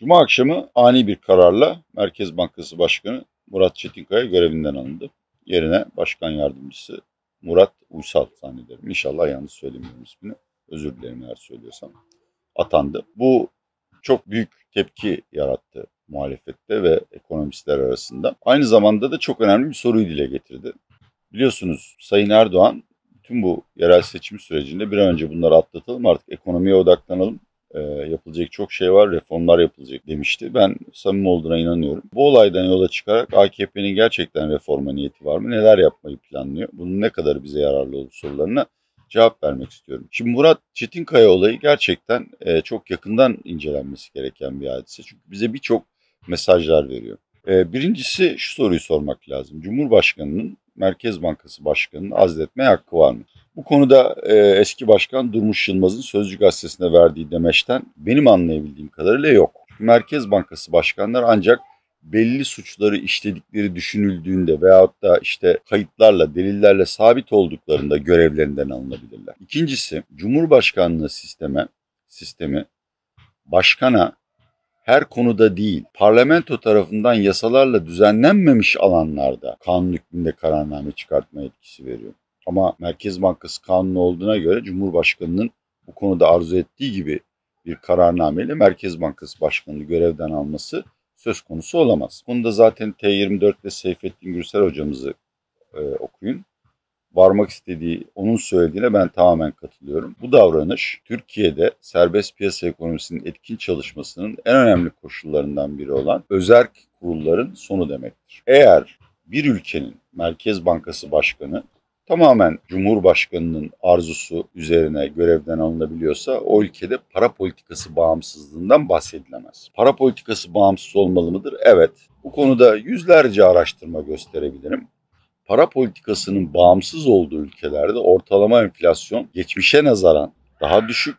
Cuma akşamı ani bir kararla Merkez Bankası Başkanı Murat Çetinkaya görevinden alındı. Yerine Başkan Yardımcısı Murat Uysal zannederim. İnşallah yanlış söylemiyorum ismini. Özür dilerim eğer söylüyorsam. Atandı. Bu çok büyük tepki yarattı muhalefette ve ekonomistler arasında. Aynı zamanda da çok önemli bir soruyu dile getirdi. Biliyorsunuz Sayın Erdoğan tüm bu yerel seçim sürecinde bir an önce bunları atlatalım artık ekonomiye odaklanalım e, yapılacak çok şey var, reformlar yapılacak demişti. Ben samimi olduğuna inanıyorum. Bu olaydan yola çıkarak AKP'nin gerçekten reforma niyeti var mı? Neler yapmayı planlıyor? Bunun ne kadar bize yararlı olur sorularına cevap vermek istiyorum. Şimdi Murat Çetinkaya olayı gerçekten e, çok yakından incelenmesi gereken bir hadise. Çünkü bize birçok mesajlar veriyor. E, birincisi şu soruyu sormak lazım. Cumhurbaşkanının Merkez Bankası Başkanı'nı azletme hakkı var mı? Bu konuda e, eski başkan Durmuş Yılmaz'ın Sözcü Gazetesi'ne verdiği demeçten benim anlayabildiğim kadarıyla yok. Merkez Bankası başkanları ancak belli suçları işledikleri düşünüldüğünde veyahut da işte kayıtlarla, delillerle sabit olduklarında görevlerinden alınabilirler. İkincisi, Cumhurbaşkanlığı sisteme, sistemi başkana her konuda değil, parlamento tarafından yasalarla düzenlenmemiş alanlarda kanun hükmünde kararname çıkartma etkisi veriyor. Ama Merkez Bankası kanunu olduğuna göre Cumhurbaşkanı'nın bu konuda arzu ettiği gibi bir kararnameyle Merkez Bankası Başkanı'nı görevden alması söz konusu olamaz. Bunu da zaten T24'te Seyfettin Gürsel hocamızı e, okuyun varmak istediği onun söylediğine ben tamamen katılıyorum. Bu davranış Türkiye'de serbest piyasa ekonomisinin etkin çalışmasının en önemli koşullarından biri olan özerk kurulların sonu demektir. Eğer bir ülkenin Merkez Bankası Başkanı tamamen Cumhurbaşkanı'nın arzusu üzerine görevden alınabiliyorsa o ülkede para politikası bağımsızlığından bahsedilemez. Para politikası bağımsız olmalı mıdır? Evet. Bu konuda yüzlerce araştırma gösterebilirim para politikasının bağımsız olduğu ülkelerde ortalama enflasyon geçmişe nazaran daha düşük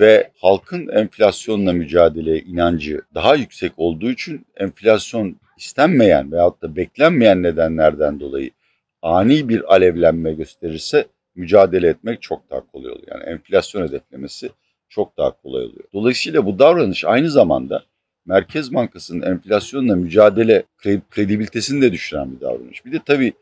ve halkın enflasyonla mücadele inancı daha yüksek olduğu için enflasyon istenmeyen veyahut da beklenmeyen nedenlerden dolayı ani bir alevlenme gösterirse mücadele etmek çok daha kolay oluyor. Yani enflasyon hedeflemesi çok daha kolay oluyor. Dolayısıyla bu davranış aynı zamanda Merkez Bankası'nın enflasyonla mücadele kredibilitesini de düşüren bir davranış. Bir de tabii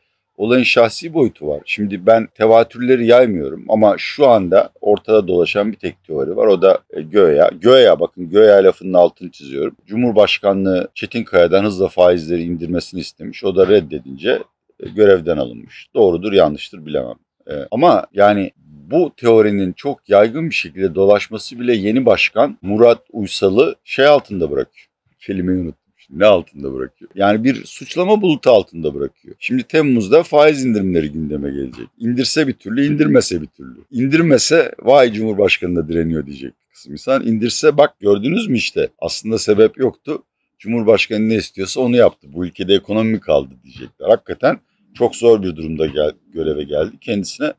olayın şahsi boyutu var. Şimdi ben tevatürleri yaymıyorum ama şu anda ortada dolaşan bir tek teori var. O da e, Göya. Göya bakın Göya lafının altını çiziyorum. Cumhurbaşkanlığı Çetin Kaya'dan hızla faizleri indirmesini istemiş. O da reddedince e, görevden alınmış. Doğrudur yanlıştır bilemem. E, ama yani bu teorinin çok yaygın bir şekilde dolaşması bile yeni başkan Murat Uysal'ı şey altında bırakıyor. Kelimeyi unut ne altında bırakıyor? Yani bir suçlama bulutu altında bırakıyor. Şimdi Temmuz'da faiz indirimleri gündeme gelecek. İndirse bir türlü, indirmese bir türlü. İndirmese vay Cumhurbaşkanı da direniyor diyecek kısım insan. İndirse bak gördünüz mü işte aslında sebep yoktu. Cumhurbaşkanı ne istiyorsa onu yaptı. Bu ülkede ekonomi kaldı diyecekler. Hakikaten çok zor bir durumda gel göreve geldi. Kendisine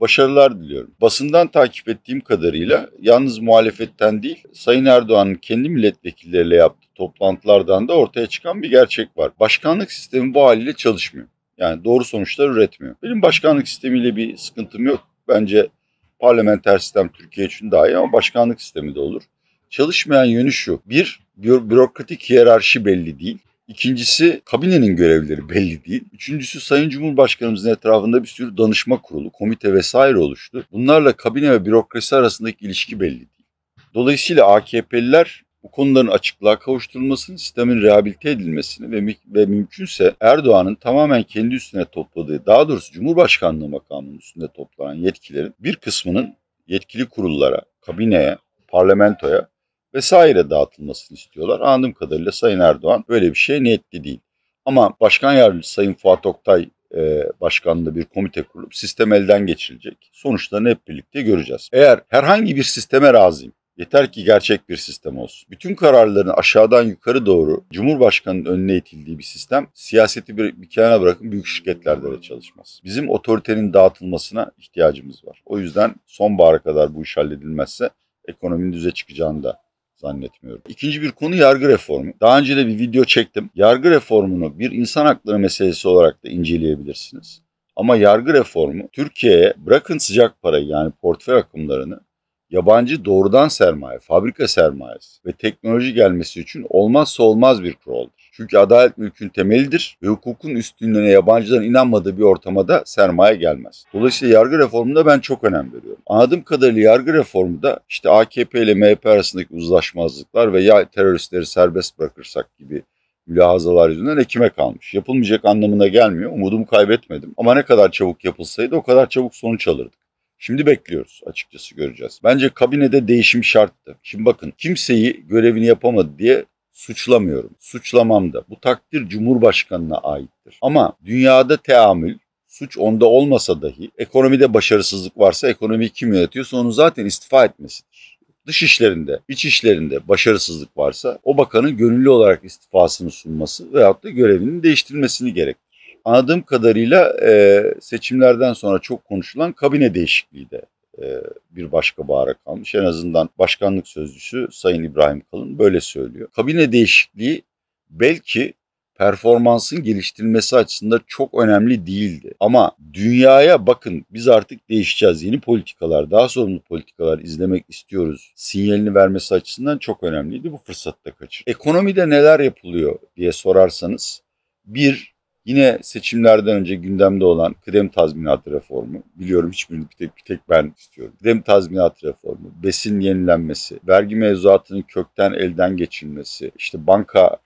başarılar diliyorum. Basından takip ettiğim kadarıyla yalnız muhalefetten değil Sayın Erdoğan'ın kendi milletvekilleriyle yaptığı toplantılardan da ortaya çıkan bir gerçek var. Başkanlık sistemi bu haliyle çalışmıyor. Yani doğru sonuçlar üretmiyor. Benim başkanlık sistemiyle bir sıkıntım yok. Bence parlamenter sistem Türkiye için daha iyi ama başkanlık sistemi de olur. Çalışmayan yönü şu. Bir, bürokratik hiyerarşi belli değil. İkincisi kabinenin görevleri belli değil. Üçüncüsü Sayın Cumhurbaşkanımızın etrafında bir sürü danışma kurulu, komite vesaire oluştu. Bunlarla kabine ve bürokrasi arasındaki ilişki belli değil. Dolayısıyla AKP'liler bu konuların açıklığa kavuşturulmasını, sistemin rehabilite edilmesini ve, ve mümkünse Erdoğan'ın tamamen kendi üstüne topladığı, daha doğrusu Cumhurbaşkanlığı makamının üstünde toplanan yetkilerin bir kısmının yetkili kurullara, kabineye, parlamentoya vesaire dağıtılmasını istiyorlar. Anladığım kadarıyla Sayın Erdoğan böyle bir şey niyetli değil. Ama Başkan Yardımcısı Sayın Fuat Oktay e, başkanlığı bir komite kurulup sistem elden geçirilecek. Sonuçlarını hep birlikte göreceğiz. Eğer herhangi bir sisteme razıyım, yeter ki gerçek bir sistem olsun. Bütün kararların aşağıdan yukarı doğru Cumhurbaşkanı'nın önüne itildiği bir sistem siyaseti bir, bir kenara bırakın büyük şirketlerde de çalışmaz. Bizim otoritenin dağıtılmasına ihtiyacımız var. O yüzden sonbahara kadar bu iş halledilmezse ekonominin düze çıkacağını da zannetmiyorum. İkinci bir konu yargı reformu. Daha önce de bir video çektim. Yargı reformunu bir insan hakları meselesi olarak da inceleyebilirsiniz. Ama yargı reformu Türkiye'ye bırakın sıcak parayı yani portföy akımlarını yabancı doğrudan sermaye, fabrika sermayesi ve teknoloji gelmesi için olmazsa olmaz bir kuraldır. Çünkü adalet mülkün temelidir ve hukukun üstünlüğüne yabancıların inanmadığı bir ortamada sermaye gelmez. Dolayısıyla yargı reformunda ben çok önem veriyorum. Anladığım kadarıyla yargı reformu da işte AKP ile MHP arasındaki uzlaşmazlıklar ve ya teröristleri serbest bırakırsak gibi mülahazalar yüzünden ekime kalmış. Yapılmayacak anlamına gelmiyor. Umudumu kaybetmedim. Ama ne kadar çabuk yapılsaydı o kadar çabuk sonuç alırdık. Şimdi bekliyoruz açıkçası göreceğiz. Bence kabinede değişim şarttı. Şimdi bakın kimseyi görevini yapamadı diye suçlamıyorum. Suçlamam da. Bu takdir Cumhurbaşkanı'na aittir. Ama dünyada teamül, suç onda olmasa dahi ekonomide başarısızlık varsa ekonomi kim yönetiyorsa onun zaten istifa etmesidir. Dış işlerinde, iç işlerinde başarısızlık varsa o bakanın gönüllü olarak istifasını sunması veyahut da görevinin değiştirilmesini gerek. Anladığım kadarıyla e, seçimlerden sonra çok konuşulan kabine değişikliği de e, bir başka bahara kalmış. En azından başkanlık sözcüsü Sayın İbrahim Kalın böyle söylüyor. Kabine değişikliği belki performansın geliştirilmesi açısından çok önemli değildi. Ama dünyaya bakın biz artık değişeceğiz. Yeni politikalar, daha sorumlu politikalar izlemek istiyoruz. Sinyalini vermesi açısından çok önemliydi. Bu fırsatta kaçır. Ekonomide neler yapılıyor diye sorarsanız bir Yine seçimlerden önce gündemde olan krem tazminatı reformu. Biliyorum hiçbirini bir tek, bir tek ben istiyorum. Krem tazminatı reformu, besin yenilenmesi, vergi mevzuatının kökten elden geçirilmesi, işte banka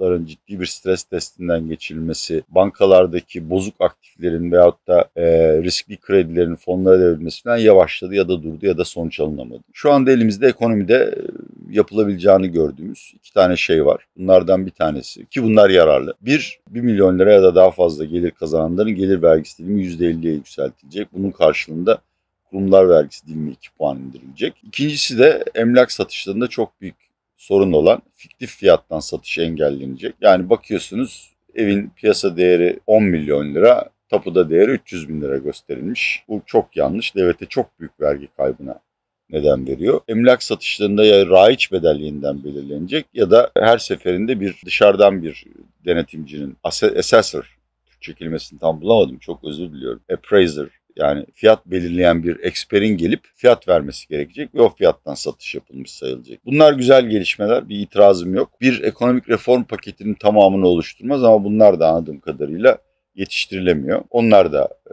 hesapların ciddi bir stres testinden geçilmesi, bankalardaki bozuk aktiflerin veyahut da e, riskli kredilerin fonlara devrilmesi falan yavaşladı ya da durdu ya da sonuç alınamadı. Şu anda elimizde ekonomide e, yapılabileceğini gördüğümüz iki tane şey var. Bunlardan bir tanesi ki bunlar yararlı. Bir, 1 milyon lira ya da daha fazla gelir kazananların gelir vergisi dilimi %50'ye yükseltilecek. Bunun karşılığında kurumlar vergisi dilimi 2 puan indirilecek. İkincisi de emlak satışlarında çok büyük sorun olan fiktif fiyattan satış engellenecek. Yani bakıyorsunuz evin piyasa değeri 10 milyon lira, tapuda değeri 300 bin lira gösterilmiş. Bu çok yanlış. Devlete çok büyük vergi kaybına neden veriyor. Emlak satışlarında ya raiç bedelliğinden belirlenecek ya da her seferinde bir dışarıdan bir denetimcinin assessor çekilmesini tam bulamadım çok özür diliyorum. Appraiser yani fiyat belirleyen bir eksperin gelip fiyat vermesi gerekecek ve o fiyattan satış yapılmış sayılacak. Bunlar güzel gelişmeler bir itirazım yok. Bir ekonomik reform paketinin tamamını oluşturmaz ama bunlar da anladığım kadarıyla yetiştirilemiyor. Onlar da e,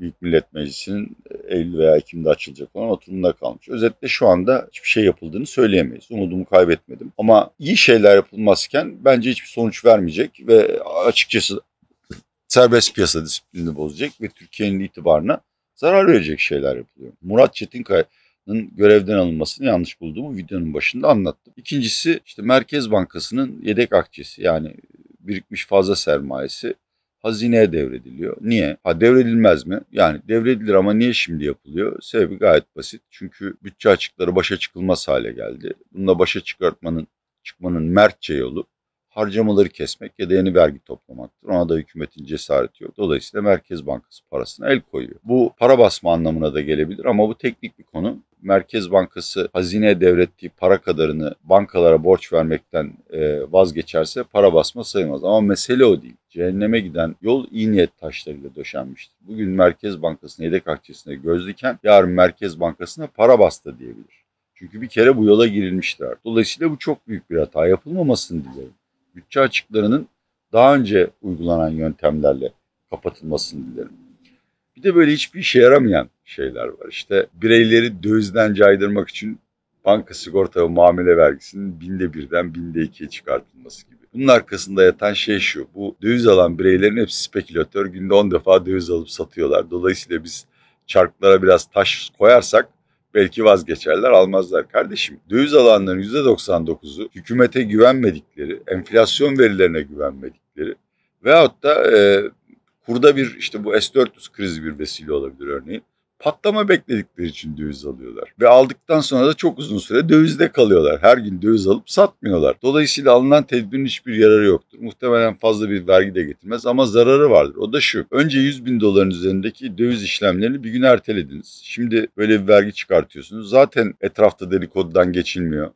Büyük Millet Meclisi'nin e, Eylül veya Ekim'de açılacak olan oturumunda kalmış. Özetle şu anda hiçbir şey yapıldığını söyleyemeyiz. Umudumu kaybetmedim. Ama iyi şeyler yapılmazken bence hiçbir sonuç vermeyecek ve açıkçası serbest piyasa disiplini bozacak ve Türkiye'nin itibarına zarar verecek şeyler yapılıyor. Murat Çetinkaya'nın görevden alınmasını yanlış bulduğumu videonun başında anlattım. İkincisi işte Merkez Bankası'nın yedek akçesi yani birikmiş fazla sermayesi hazineye devrediliyor. Niye? Ha devredilmez mi? Yani devredilir ama niye şimdi yapılıyor? Sebebi gayet basit. Çünkü bütçe açıkları başa çıkılmaz hale geldi. Bununla başa çıkartmanın çıkmanın mertçe yolu harcamaları kesmek ya da yeni vergi toplamaktır. Ona da hükümetin cesareti yok. Dolayısıyla Merkez Bankası parasına el koyuyor. Bu para basma anlamına da gelebilir ama bu teknik bir konu. Merkez Bankası hazine devrettiği para kadarını bankalara borç vermekten e, vazgeçerse para basma sayılmaz. Ama mesele o değil. Cehenneme giden yol iyi niyet taşlarıyla döşenmiştir. Bugün Merkez Bankası'nın yedek akçesine göz diken yarın Merkez Bankası'na para bastı diyebilir. Çünkü bir kere bu yola girilmişler. Dolayısıyla bu çok büyük bir hata. Yapılmamasını dilerim bütçe açıklarının daha önce uygulanan yöntemlerle kapatılmasını dilerim. Bir de böyle hiçbir işe yaramayan şeyler var. İşte bireyleri dövizden caydırmak için banka sigorta ve muamele vergisinin binde birden binde ikiye çıkartılması gibi. Bunun arkasında yatan şey şu, bu döviz alan bireylerin hepsi spekülatör, günde 10 defa döviz alıp satıyorlar. Dolayısıyla biz çarklara biraz taş koyarsak belki vazgeçerler almazlar. Kardeşim döviz alanların %99'u hükümete güvenmedikleri, enflasyon verilerine güvenmedikleri veyahut da e, kurda bir işte bu S-400 krizi bir vesile olabilir örneğin patlama bekledikleri için döviz alıyorlar. Ve aldıktan sonra da çok uzun süre dövizde kalıyorlar. Her gün döviz alıp satmıyorlar. Dolayısıyla alınan tedbirin hiçbir yararı yoktur. Muhtemelen fazla bir vergi de getirmez ama zararı vardır. O da şu. Önce 100 bin doların üzerindeki döviz işlemlerini bir gün ertelediniz. Şimdi böyle bir vergi çıkartıyorsunuz. Zaten etrafta delikodudan geçilmiyor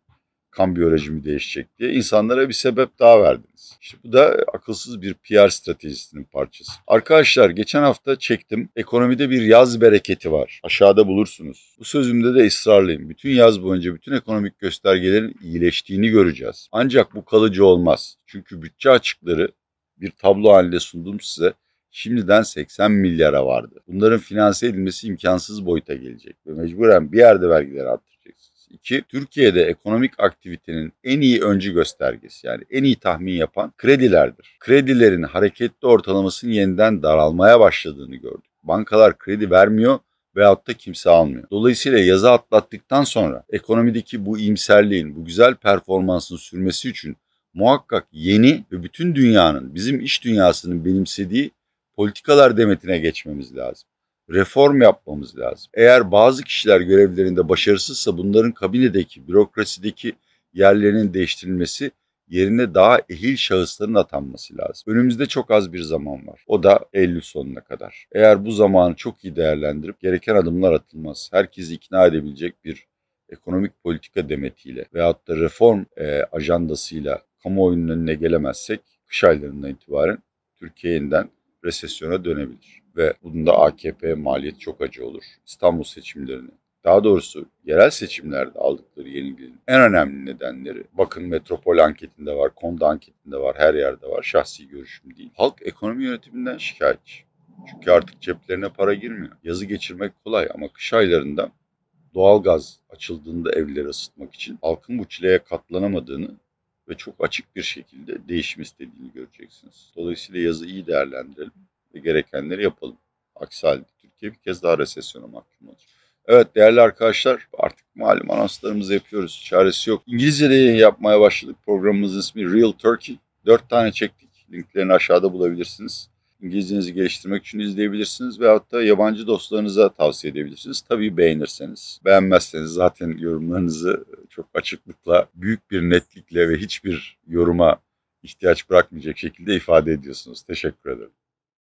kambiyo rejimi değişecek diye insanlara bir sebep daha verdiniz. İşte bu da akılsız bir PR stratejisinin parçası. Arkadaşlar geçen hafta çektim. Ekonomide bir yaz bereketi var. Aşağıda bulursunuz. Bu sözümde de ısrarlıyım. Bütün yaz boyunca bütün ekonomik göstergelerin iyileştiğini göreceğiz. Ancak bu kalıcı olmaz. Çünkü bütçe açıkları bir tablo halinde sundum size şimdiden 80 milyara vardı. Bunların finanse edilmesi imkansız boyuta gelecek ve mecburen bir yerde vergiler arttıracak. İki, Türkiye'de ekonomik aktivitenin en iyi öncü göstergesi yani en iyi tahmin yapan kredilerdir. Kredilerin hareketli ortalamasının yeniden daralmaya başladığını gördük. Bankalar kredi vermiyor veyahut da kimse almıyor. Dolayısıyla yazı atlattıktan sonra ekonomideki bu imserliğin, bu güzel performansın sürmesi için muhakkak yeni ve bütün dünyanın, bizim iş dünyasının benimsediği politikalar demetine geçmemiz lazım reform yapmamız lazım. Eğer bazı kişiler görevlerinde başarısızsa bunların kabinedeki, bürokrasideki yerlerinin değiştirilmesi yerine daha ehil şahısların atanması lazım. Önümüzde çok az bir zaman var. O da Eylül sonuna kadar. Eğer bu zamanı çok iyi değerlendirip gereken adımlar atılmaz, herkesi ikna edebilecek bir ekonomik politika demetiyle veyahut da reform e, ajandasıyla kamuoyunun önüne gelemezsek kış aylarından itibaren Türkiye yeniden resesyona dönebilir ve bunda AKP maliyet çok acı olur. İstanbul seçimlerini daha doğrusu yerel seçimlerde aldıkları yenilginin en önemli nedenleri bakın metropol anketinde var, konda anketinde var, her yerde var şahsi görüşüm değil. Halk ekonomi yönetiminden şikayetçi. Çünkü artık ceplerine para girmiyor. Yazı geçirmek kolay ama kış aylarında doğalgaz açıldığında evleri ısıtmak için halkın bu çileye katlanamadığını ve çok açık bir şekilde değişim istediğini göreceksiniz. Dolayısıyla yazı iyi değerlendirelim ve gerekenleri yapalım. Aksi halde Türkiye bir kez daha resesyona mahkum olacak. Evet değerli arkadaşlar artık malum anonslarımızı yapıyoruz. Çaresi yok. İngilizce'de yapmaya başladık. Programımızın ismi Real Turkey. Dört tane çektik. Linklerini aşağıda bulabilirsiniz. İngilizcenizi geliştirmek için izleyebilirsiniz ve hatta yabancı dostlarınıza tavsiye edebilirsiniz. Tabii beğenirseniz. Beğenmezseniz zaten yorumlarınızı çok açıklıkla, büyük bir netlikle ve hiçbir yoruma ihtiyaç bırakmayacak şekilde ifade ediyorsunuz. Teşekkür ederim.